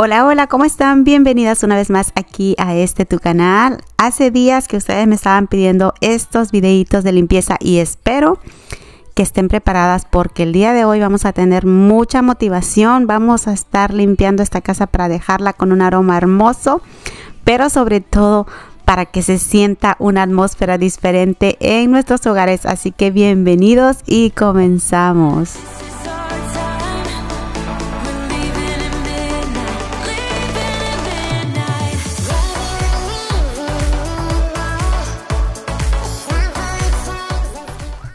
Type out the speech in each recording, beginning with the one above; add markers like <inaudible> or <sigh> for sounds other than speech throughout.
Hola, hola, ¿cómo están? Bienvenidas una vez más aquí a este tu canal. Hace días que ustedes me estaban pidiendo estos videitos de limpieza y espero que estén preparadas porque el día de hoy vamos a tener mucha motivación, vamos a estar limpiando esta casa para dejarla con un aroma hermoso, pero sobre todo para que se sienta una atmósfera diferente en nuestros hogares. Así que bienvenidos y comenzamos.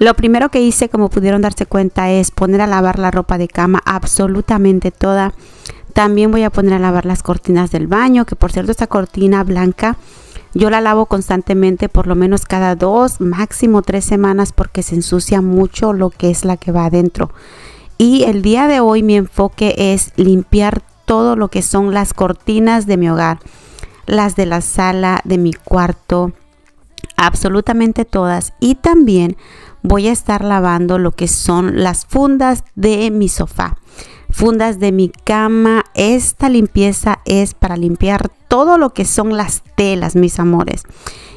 Lo primero que hice, como pudieron darse cuenta, es poner a lavar la ropa de cama absolutamente toda. También voy a poner a lavar las cortinas del baño, que por cierto esta cortina blanca yo la lavo constantemente, por lo menos cada dos, máximo tres semanas, porque se ensucia mucho lo que es la que va adentro. Y el día de hoy mi enfoque es limpiar todo lo que son las cortinas de mi hogar, las de la sala, de mi cuarto, absolutamente todas. Y también voy a estar lavando lo que son las fundas de mi sofá fundas de mi cama. Esta limpieza es para limpiar todo lo que son las telas, mis amores,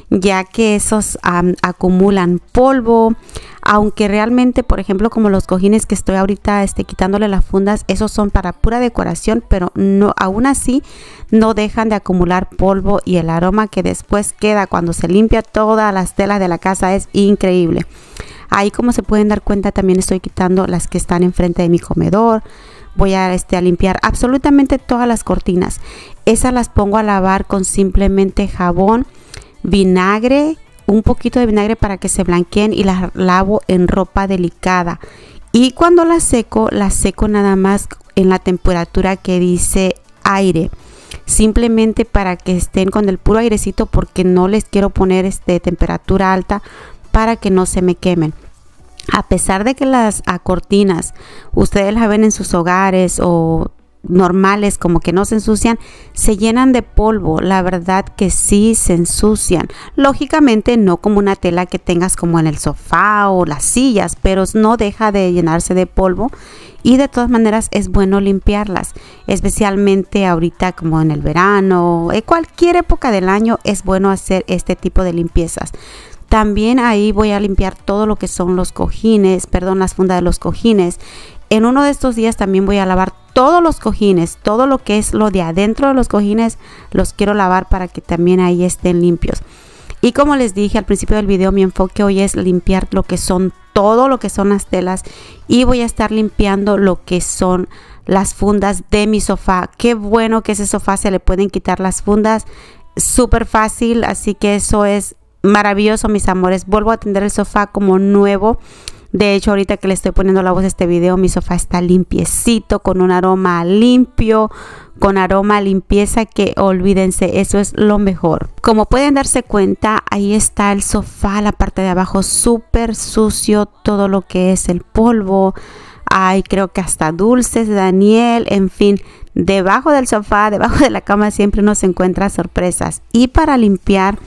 ya que esos acumulan polvo. Aunque realmente, por ejemplo, como los cojines que estoy ahorita este, quitándole las fundas, esos son para pura decoración, pero no, aún así no dejan de acumular polvo y el aroma que después queda cuando se limpia todas las telas de la casa es increíble. Ahí como se pueden dar cuenta también estoy quitando las que están enfrente de mi comedor. Voy a, este, a limpiar absolutamente todas las cortinas. Esas las pongo a lavar con simplemente jabón, vinagre, un poquito de vinagre para que se blanqueen y las lavo en ropa delicada. Y cuando las seco, las seco nada más en la temperatura que dice aire simplemente para que estén con el puro airecito porque no les quiero poner este temperatura alta para que no se me quemen. A pesar de que las cortinas ustedes las ven en sus hogares o normales como que no se ensucian, se llenan de polvo. La verdad que sí se ensucian. Lógicamente no como una tela que tengas como en el sofá o las sillas, pero no deja de llenarse de polvo. Y de todas maneras es bueno limpiarlas, especialmente ahorita como en el verano, en eh, cualquier época del año es bueno hacer este tipo de limpiezas. También ahí voy a limpiar todo lo que son los cojines, perdón, las fundas de los cojines. En uno de estos días también voy a lavar todos los cojines, todo lo que es lo de adentro de los cojines, los quiero lavar para que también ahí estén limpios. Y como les dije al principio del video, mi enfoque hoy es limpiar lo que son todo lo que son las telas y voy a estar limpiando lo que son las fundas de mi sofá. Qué bueno que ese sofá se le pueden quitar las fundas, súper fácil, así que eso es maravilloso, mis amores. Vuelvo a tender el sofá como nuevo. De hecho, ahorita que le estoy poniendo la voz a este video, mi sofá está limpiecito, con un aroma limpio, con aroma limpieza que olvídense, eso es lo mejor. Como pueden darse cuenta, ahí está el sofá, la parte de abajo súper sucio, todo lo que es el polvo. hay creo que hasta dulces, Daniel, en fin, debajo del sofá, debajo de la cama siempre nos encuentra sorpresas. Y para limpiar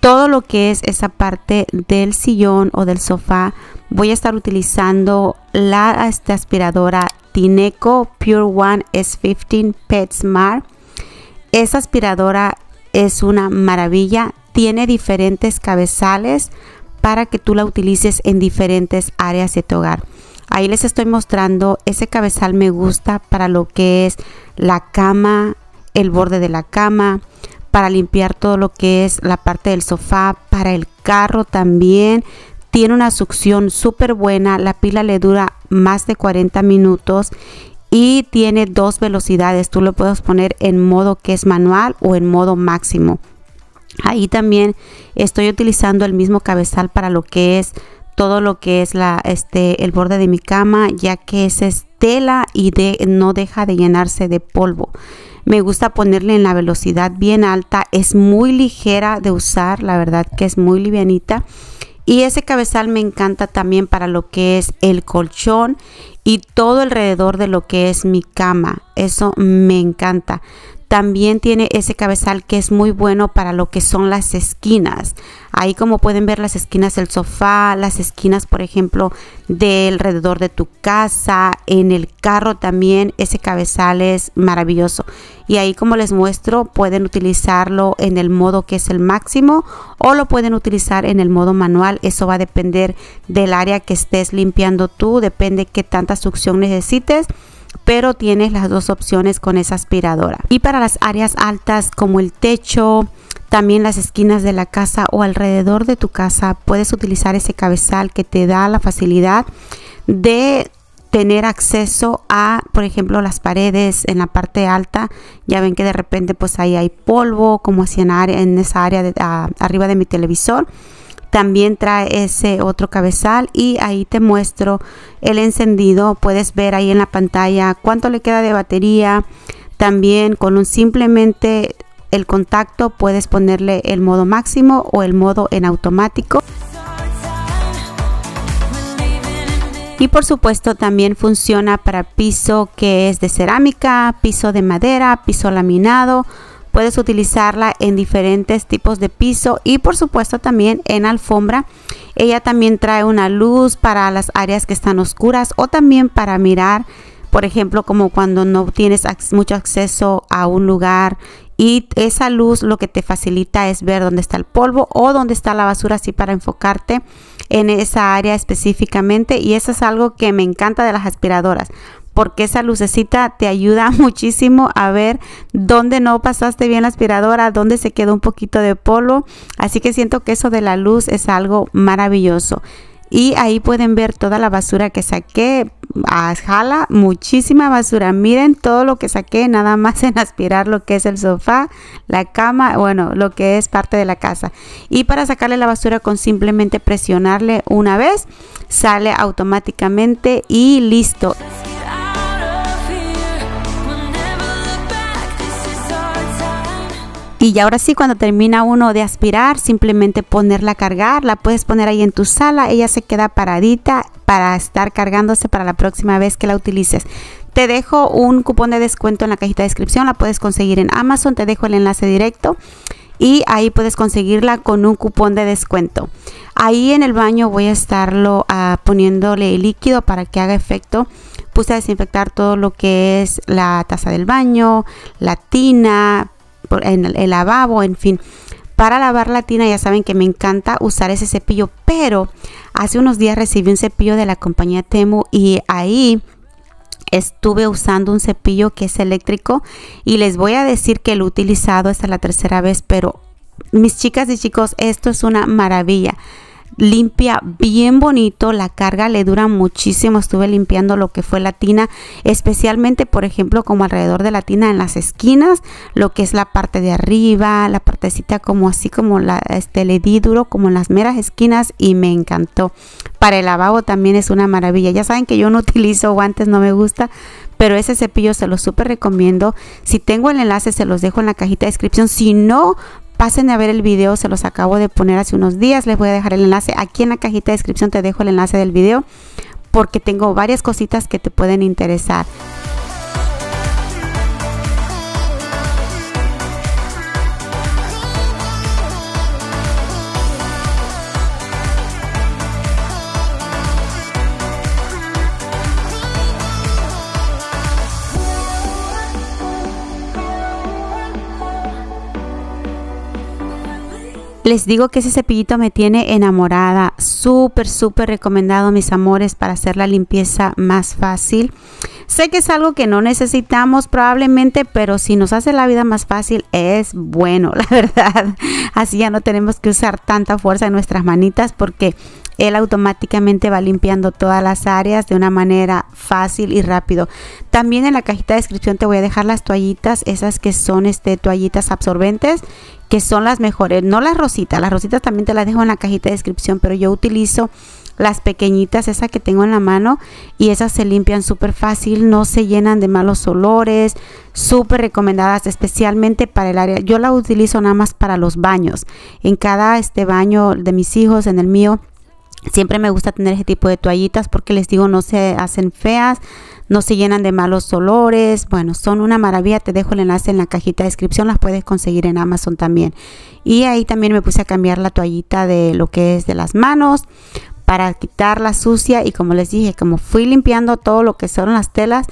todo lo que es esa parte del sillón o del sofá voy a estar utilizando la este aspiradora Tineco Pure One S15 Smart. esa aspiradora es una maravilla, tiene diferentes cabezales para que tú la utilices en diferentes áreas de tu hogar. Ahí les estoy mostrando ese cabezal me gusta para lo que es la cama, el borde de la cama, para limpiar todo lo que es la parte del sofá, para el carro también. Tiene una succión súper buena, la pila le dura más de 40 minutos y tiene dos velocidades. Tú lo puedes poner en modo que es manual o en modo máximo. Ahí también estoy utilizando el mismo cabezal para lo que es todo lo que es la, este, el borde de mi cama, ya que es tela y de, no deja de llenarse de polvo. Me gusta ponerle en la velocidad bien alta. Es muy ligera de usar, la verdad que es muy livianita. Y ese cabezal me encanta también para lo que es el colchón y todo alrededor de lo que es mi cama. Eso me encanta. También tiene ese cabezal que es muy bueno para lo que son las esquinas. Ahí como pueden ver las esquinas del sofá, las esquinas por ejemplo delrededor alrededor de tu casa, en el carro también ese cabezal es maravilloso. Y ahí como les muestro pueden utilizarlo en el modo que es el máximo o lo pueden utilizar en el modo manual. Eso va a depender del área que estés limpiando tú, depende qué tanta succión necesites pero tienes las dos opciones con esa aspiradora. Y para las áreas altas como el techo, también las esquinas de la casa o alrededor de tu casa, puedes utilizar ese cabezal que te da la facilidad de tener acceso a, por ejemplo, las paredes en la parte alta. Ya ven que de repente pues ahí hay polvo, como así en, esa área arriba de mi televisor también trae ese otro cabezal y ahí te muestro el encendido puedes ver ahí en la pantalla cuánto le queda de batería también con un simplemente el contacto puedes ponerle el modo máximo o el modo en automático y por supuesto también funciona para piso que es de cerámica, piso de madera, piso laminado, Puedes utilizarla en diferentes tipos de piso y por supuesto también en alfombra. Ella también trae una luz para las áreas que están oscuras o también para mirar, por ejemplo, como cuando no tienes mucho acceso a un lugar y esa luz lo que te facilita es ver dónde está el polvo o dónde está la basura así para enfocarte en esa área específicamente y eso es algo que me encanta de las aspiradoras porque esa lucecita te ayuda <laughs> muchísimo a ver dónde no pasaste bien la aspiradora, dónde se quedó un poquito de polvo. Así que siento que eso de la luz es algo maravilloso. Y ahí pueden ver toda la basura que saqué. jala muchísima basura. Miren todo lo que saqué nada más en aspirar lo que es el sofá, la cama, bueno, lo que es parte de la casa. Y para sacarle la basura con simplemente presionarle una vez, sale automáticamente y listo. Y ahora sí, cuando termina uno de aspirar, simplemente ponerla a cargar, la puedes poner ahí en tu sala, ella se queda paradita para estar cargándose para la próxima vez que la utilices. Te dejo un cupón de descuento en la cajita de descripción, la puedes conseguir en Amazon, te dejo el enlace directo y ahí puedes conseguirla con un cupón de descuento. Ahí en el baño voy a estarlo ah, poniéndole líquido para que haga efecto. Puse a desinfectar todo lo que es la taza del baño, la tina, en el lavabo, en fin. Para lavar la tina ya saben que me encanta usar ese cepillo, pero hace unos días recibí un cepillo de la compañía Temu y ahí estuve usando un cepillo que es eléctrico y les voy a decir que lo he utilizado hasta la tercera vez, pero mis chicas y chicos, esto es una maravilla limpia bien bonito, la carga le dura muchísimo, estuve limpiando lo que fue la tina, especialmente por ejemplo como alrededor de la tina en las esquinas, lo que es la parte de arriba, la partecita como así como la, este le di duro como en las meras esquinas y me encantó. Para el lavabo también es una maravilla, ya saben que yo no <laughs> utilizo guantes, no me gusta, pero ese cepillo se lo súper recomiendo. Si tengo el enlace se los dejo en la cajita de descripción, si no Pasen a ver el video, se los acabo de poner hace unos días. Les voy a dejar el enlace. Aquí en la cajita de descripción te dejo el enlace del video porque tengo varias cositas que te pueden interesar. Les digo que ese cepillito me tiene enamorada, súper, súper recomendado mis amores para hacer la limpieza más fácil. Sé que es algo que no necesitamos probablemente, pero si nos hace la vida más fácil es bueno, <laughs> la verdad. Así ya no tenemos que usar tanta fuerza en nuestras manitas porque él automáticamente va limpiando todas las áreas de una manera fácil y rápido. También en la cajita de descripción te voy a dejar las toallitas, esas que son este, toallitas absorbentes que son las mejores, no las rositas, las rositas también te las dejo en la cajita de descripción, pero yo utilizo las pequeñitas, esas que tengo en la mano, y esas se limpian súper fácil, no se llenan de malos olores, súper recomendadas, especialmente para el área. Yo la utilizo nada más para los baños, en cada este baño de mis hijos, en el mío, Siempre me gusta tener ese tipo de toallitas porque les digo, no se hacen feas, no se llenan de malos olores. Bueno, son una maravilla. Te dejo el enlace en la cajita de descripción. Las puedes conseguir en Amazon también. Y ahí también me puse a cambiar la toallita de lo que es de las manos para quitar la sucia. Y como les dije, como fui limpiando todo lo que son las telas,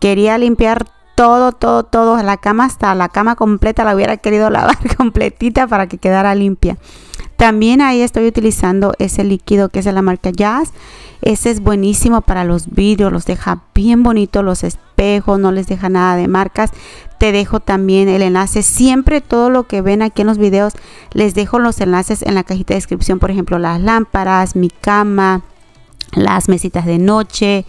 quería limpiar todo, todo, todo. La cama hasta la cama completa la hubiera querido <laughs> lavar completita para que quedara limpia. También ahí estoy utilizando ese líquido que es de la marca Jazz. Ese es buenísimo para los vidrios, los deja bien bonitos los espejos, no les deja nada de marcas. Te dejo también el enlace. Siempre todo lo que ven aquí en los videos, les dejo los enlaces en la cajita de descripción. Por ejemplo, las lámparas, mi cama, las mesitas de noche.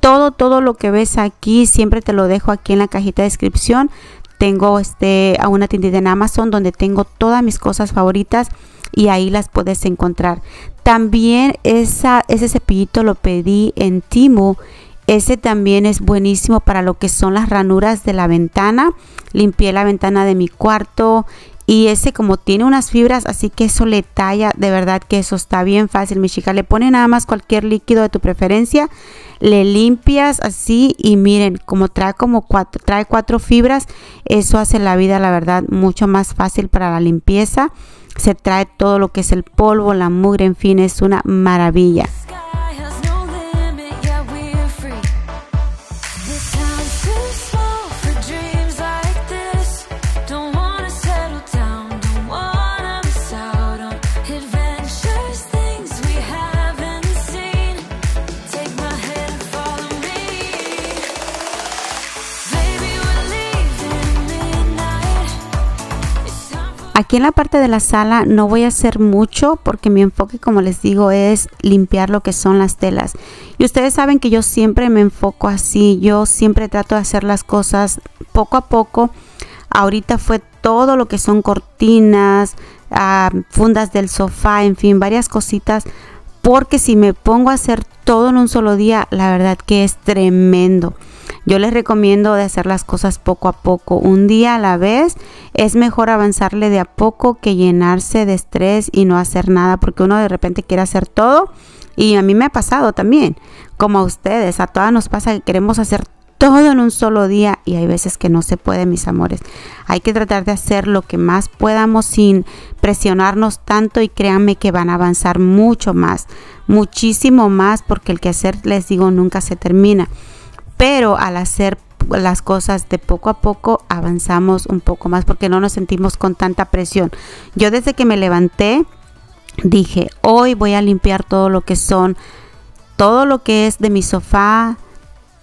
Todo, todo lo que ves aquí, siempre te lo dejo aquí en la cajita de descripción tengo este a una tienda en Amazon donde tengo todas mis cosas favoritas y ahí las puedes encontrar. También esa, ese cepillito lo pedí en Timo. Ese también es buenísimo para lo que son las ranuras de la ventana. Limpié la ventana de mi cuarto y ese como tiene unas fibras, así que eso le talla, de verdad que eso está bien fácil, mi chica. Le pone nada más cualquier líquido de tu preferencia, le limpias así y miren, como trae como cuatro, trae cuatro fibras, eso hace la vida, la verdad, mucho más fácil para la limpieza. Se trae todo lo que es el polvo, la mugre, en fin, es una maravilla. Aquí en la parte de la sala no voy a hacer mucho porque mi enfoque, como les digo, es limpiar lo que son las telas. Y ustedes saben que yo siempre me enfoco así, yo siempre trato de hacer las cosas poco a poco. Ahorita fue todo lo que son cortinas, ah, fundas del sofá, en fin, varias cositas. Porque si me pongo a hacer todo en un solo día, la verdad que es tremendo. Yo les recomiendo de hacer las cosas poco a poco, un día a la vez. Es mejor avanzarle de a poco que llenarse de estrés y no hacer nada, porque uno de repente quiere hacer todo. Y a mí me ha pasado también, como a ustedes, a todas nos pasa que queremos hacer todo en un solo día y hay veces que no se puede, mis amores. Hay que tratar de hacer lo que más podamos sin presionarnos tanto y créanme que van a avanzar mucho más, muchísimo más porque el que hacer, les digo, nunca se termina pero al hacer las cosas de poco a poco avanzamos un poco más porque no nos sentimos con tanta presión. Yo desde que me levanté dije, hoy voy a limpiar todo lo que son, todo lo que es de mi sofá,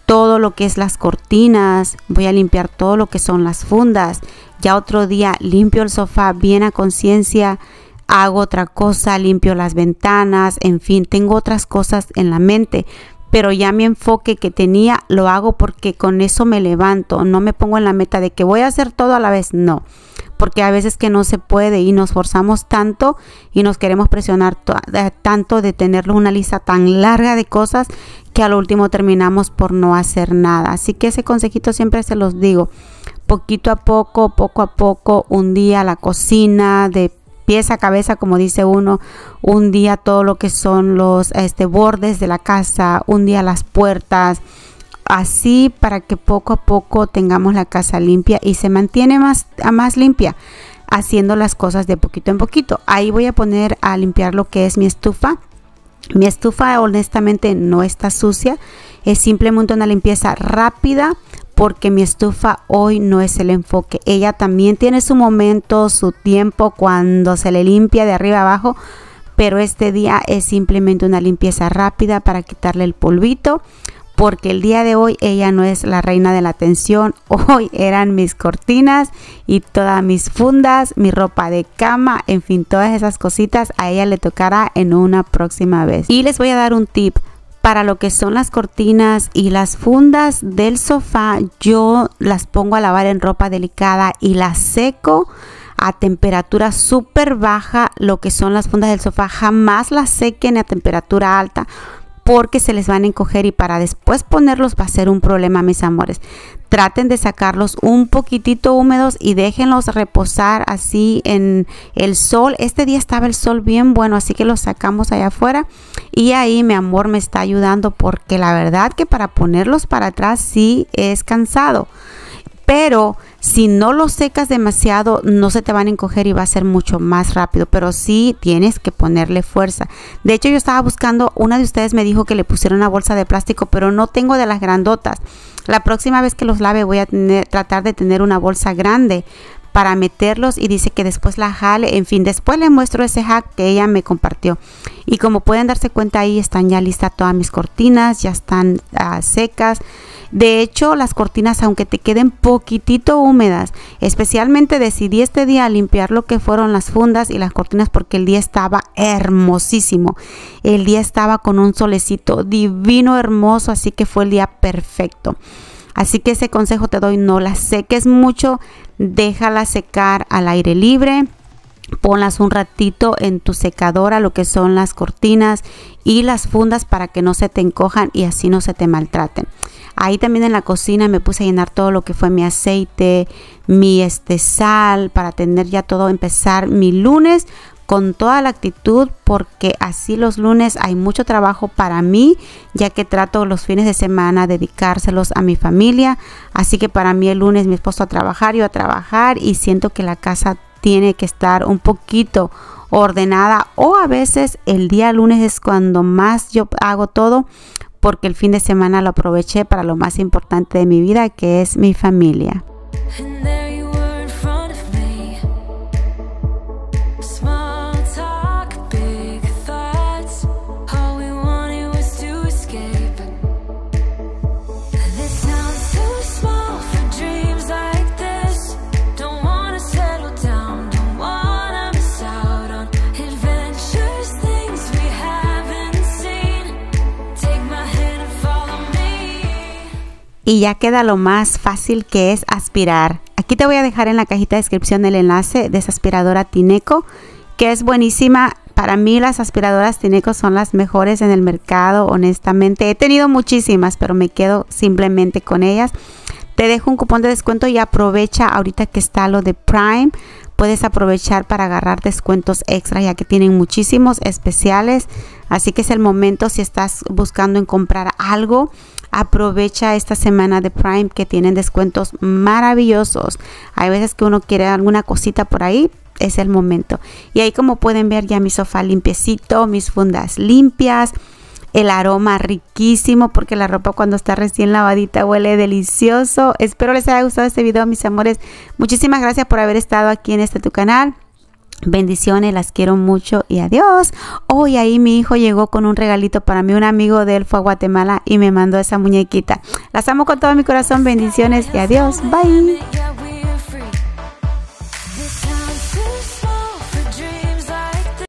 todo lo que es las cortinas, voy a limpiar todo lo que son las fundas. Ya otro día limpio el sofá bien a conciencia, hago otra cosa, limpio las ventanas, en fin, tengo otras cosas en la mente, pero ya mi enfoque que tenía lo hago porque con eso me levanto, no me pongo en la meta de que voy a hacer todo a la vez, no, porque a veces que no se puede y nos forzamos tanto y nos queremos presionar eh, tanto de tener una lista tan larga de cosas que al último terminamos por no hacer nada. Así que ese consejito siempre se los digo poquito a poco, poco a poco, un día la cocina, de pieza a cabeza, como dice uno, un día todo lo que son los este, bordes de la casa, un día las puertas, así para que poco a poco tengamos la casa limpia y se mantiene más, más limpia haciendo las cosas de poquito en poquito. Ahí voy a poner a limpiar lo que es mi estufa. Mi estufa honestamente no está sucia, es simplemente una limpieza rápida porque mi estufa hoy no es el enfoque. Ella también tiene su momento, su tiempo cuando se le limpia de arriba abajo, pero este día es simplemente una limpieza rápida para quitarle el polvito, porque el día de hoy ella no es la reina de la atención. <laughs> Hoy eran mis cortinas y todas mis fundas, mi ropa de cama, en fin, todas esas cositas a ella le tocará en una próxima vez. Y les voy a dar un tip para lo que son las cortinas y las fundas del sofá, yo las pongo a lavar en ropa delicada y las seco a temperatura súper baja. Lo que son las fundas del sofá, jamás las sequen a temperatura alta porque se les van a encoger y para después ponerlos va a ser un problema, mis amores. Traten de sacarlos un poquitito húmedos y déjenlos reposar así en el sol. Este día estaba el sol bien bueno, así que los sacamos allá afuera. Y ahí mi amor me está ayudando porque la verdad que para ponerlos para atrás sí es cansado. Pero si no los secas demasiado, no se te van a encoger y va a ser mucho más rápido, pero sí tienes que ponerle fuerza. De hecho, yo estaba buscando, una de ustedes me dijo que le pusiera una bolsa de plástico, pero no tengo de las grandotas. La próxima vez que los lave voy a tratar de tener una bolsa grande para meterlos y dice que después la jale. En fin, después le muestro ese hack que ella me compartió. Y como pueden darse cuenta ahí están ya listas todas mis cortinas, ya están ah, secas. De hecho, las cortinas, aunque te queden poquitito húmedas, especialmente decidí este día limpiar lo que fueron las fundas y las cortinas porque el día estaba hermosísimo. El día estaba con un solecito divino, hermoso, así que fue el día perfecto. Así que ese consejo te doy, no las seques mucho, déjala secar al aire libre ponlas un ratito en tu secadora, lo que son las cortinas y las fundas para que no se te encojan y así no se te maltraten. Ahí también en la cocina me puse a llenar todo lo que fue mi aceite, mi este sal para tener ya todo empezar mi lunes con toda la actitud porque así los lunes hay mucho trabajo para mí ya que trato los fines de semana dedicárselos a mi familia así que para mí el lunes mi esposo a trabajar yo a trabajar y siento que la casa tiene que estar un poquito ordenada o a veces el día lunes es cuando más yo hago todo porque el fin de semana lo aproveché para lo más importante de mi vida que es mi familia. y ya queda lo más fácil que es aspirar. Aquí te voy a dejar en la cajita de descripción el enlace de esa aspiradora Tineco que es buenísima. Para mí las aspiradoras Tineco son las mejores en el mercado, honestamente. He tenido muchísimas, pero me quedo simplemente con ellas. Te dejo un cupón de descuento y aprovecha ahorita que está lo de Prime puedes aprovechar para agarrar descuentos extra ya que tienen muchísimos especiales. Así que es el momento si estás buscando en comprar algo. Aprovecha esta semana de Prime que tienen descuentos maravillosos. Hay veces que uno quiere alguna cosita por ahí, es el momento. Y ahí como pueden ver ya mi sofá limpiecito, mis fundas limpias el aroma riquísimo porque la ropa cuando está recién lavadita huele delicioso. Espero les haya gustado este video, mis amores. Muchísimas gracias por haber estado aquí en este tu canal. Bendiciones, las quiero mucho y adiós. Hoy ahí mi hijo llegó con un regalito para mí. Un amigo de él fue a Guatemala y me mandó esa muñequita. Las amo con todo mi corazón. Bendiciones y adiós. Bye.